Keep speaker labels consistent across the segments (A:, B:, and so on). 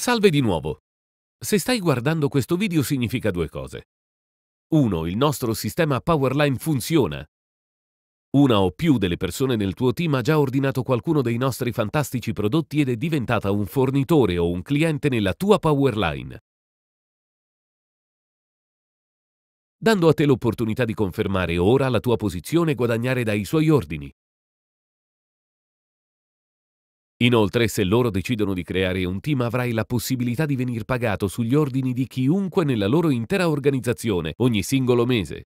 A: Salve di nuovo! Se stai guardando questo video significa due cose. 1. Il nostro sistema Powerline funziona. Una o più delle persone nel tuo team ha già ordinato qualcuno dei nostri fantastici prodotti ed è diventata un fornitore o un cliente nella tua Powerline. Dando a te l'opportunità di confermare ora la tua posizione e guadagnare dai suoi ordini. Inoltre, se loro decidono di creare un team, avrai la possibilità di venir pagato sugli ordini di chiunque nella loro intera organizzazione, ogni singolo mese.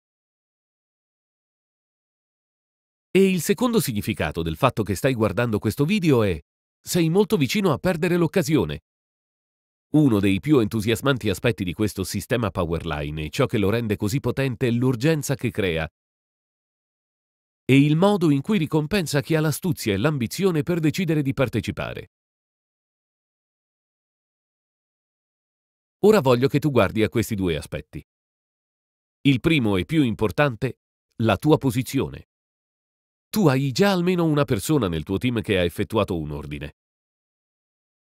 A: E il secondo significato del fatto che stai guardando questo video è sei molto vicino a perdere l'occasione. Uno dei più entusiasmanti aspetti di questo sistema Powerline e ciò che lo rende così potente è l'urgenza che crea e il modo in cui ricompensa chi ha l'astuzia e l'ambizione per decidere di partecipare. Ora voglio che tu guardi a questi due aspetti. Il primo e più importante, la tua posizione. Tu hai già almeno una persona nel tuo team che ha effettuato un ordine.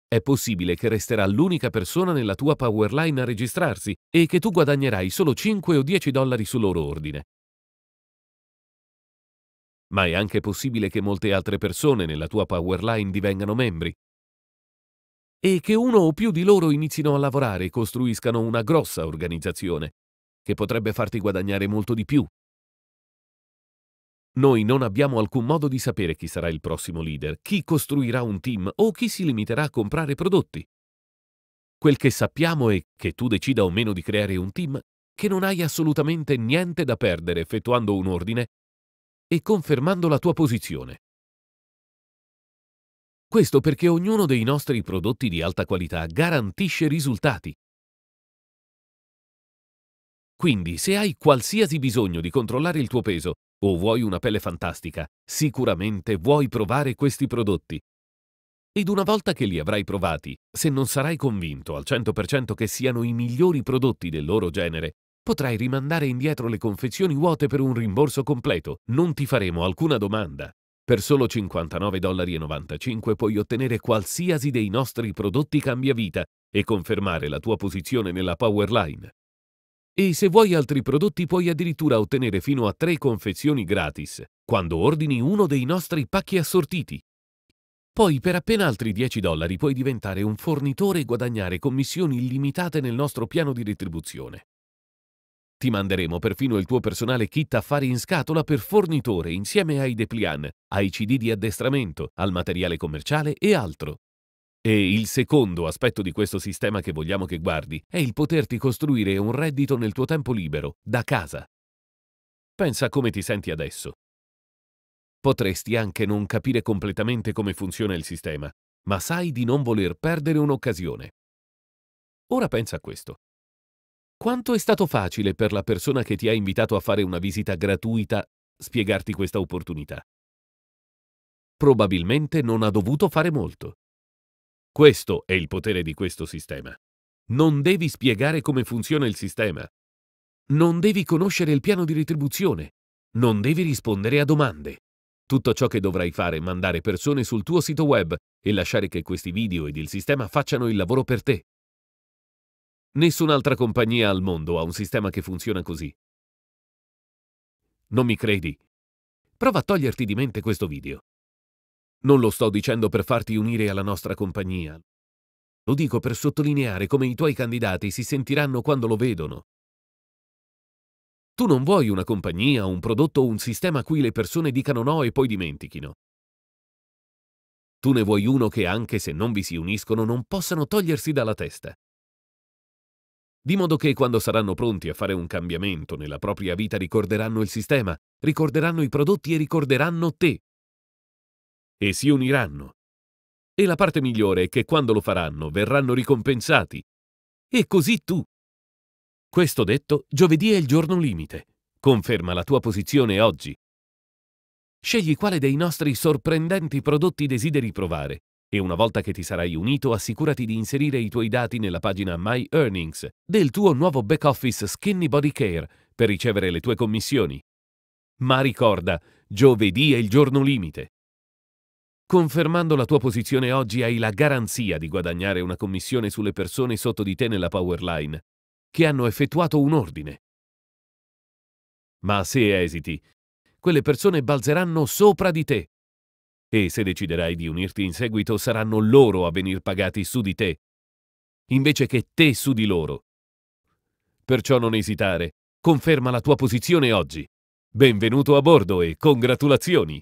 A: È possibile che resterà l'unica persona nella tua powerline a registrarsi e che tu guadagnerai solo 5 o 10 dollari su loro ordine ma è anche possibile che molte altre persone nella tua powerline divengano membri. E che uno o più di loro inizino a lavorare e costruiscano una grossa organizzazione, che potrebbe farti guadagnare molto di più. Noi non abbiamo alcun modo di sapere chi sarà il prossimo leader, chi costruirà un team o chi si limiterà a comprare prodotti. Quel che sappiamo è che tu decida o meno di creare un team, che non hai assolutamente niente da perdere effettuando un ordine e confermando la tua posizione. Questo perché ognuno dei nostri prodotti di alta qualità garantisce risultati. Quindi, se hai qualsiasi bisogno di controllare il tuo peso o vuoi una pelle fantastica, sicuramente vuoi provare questi prodotti. Ed una volta che li avrai provati, se non sarai convinto al 100% che siano i migliori prodotti del loro genere, Potrai rimandare indietro le confezioni vuote per un rimborso completo. Non ti faremo alcuna domanda. Per solo 59,95 puoi ottenere qualsiasi dei nostri prodotti cambia vita e confermare la tua posizione nella Powerline. E se vuoi altri prodotti puoi addirittura ottenere fino a tre confezioni gratis quando ordini uno dei nostri pacchi assortiti. Poi per appena altri 10 dollari puoi diventare un fornitore e guadagnare commissioni illimitate nel nostro piano di retribuzione. Ti manderemo perfino il tuo personale kit affari in scatola per fornitore insieme ai depliant, ai CD di addestramento, al materiale commerciale e altro. E il secondo aspetto di questo sistema che vogliamo che guardi è il poterti costruire un reddito nel tuo tempo libero, da casa. Pensa come ti senti adesso. Potresti anche non capire completamente come funziona il sistema, ma sai di non voler perdere un'occasione. Ora pensa a questo. Quanto è stato facile per la persona che ti ha invitato a fare una visita gratuita spiegarti questa opportunità? Probabilmente non ha dovuto fare molto. Questo è il potere di questo sistema. Non devi spiegare come funziona il sistema. Non devi conoscere il piano di retribuzione. Non devi rispondere a domande. Tutto ciò che dovrai fare è mandare persone sul tuo sito web e lasciare che questi video ed il sistema facciano il lavoro per te. Nessun'altra compagnia al mondo ha un sistema che funziona così. Non mi credi? Prova a toglierti di mente questo video. Non lo sto dicendo per farti unire alla nostra compagnia. Lo dico per sottolineare come i tuoi candidati si sentiranno quando lo vedono. Tu non vuoi una compagnia, un prodotto o un sistema a cui le persone dicano no e poi dimentichino. Tu ne vuoi uno che anche se non vi si uniscono non possano togliersi dalla testa di modo che quando saranno pronti a fare un cambiamento nella propria vita ricorderanno il sistema, ricorderanno i prodotti e ricorderanno te. E si uniranno. E la parte migliore è che quando lo faranno verranno ricompensati. E così tu. Questo detto, giovedì è il giorno limite. Conferma la tua posizione oggi. Scegli quale dei nostri sorprendenti prodotti desideri provare e una volta che ti sarai unito assicurati di inserire i tuoi dati nella pagina My Earnings del tuo nuovo back-office Skinny Body Care per ricevere le tue commissioni. Ma ricorda, giovedì è il giorno limite. Confermando la tua posizione oggi hai la garanzia di guadagnare una commissione sulle persone sotto di te nella Powerline, che hanno effettuato un ordine. Ma se esiti, quelle persone balzeranno sopra di te e se deciderai di unirti in seguito saranno loro a venir pagati su di te, invece che te su di loro. Perciò non esitare, conferma la tua posizione oggi. Benvenuto a bordo e congratulazioni!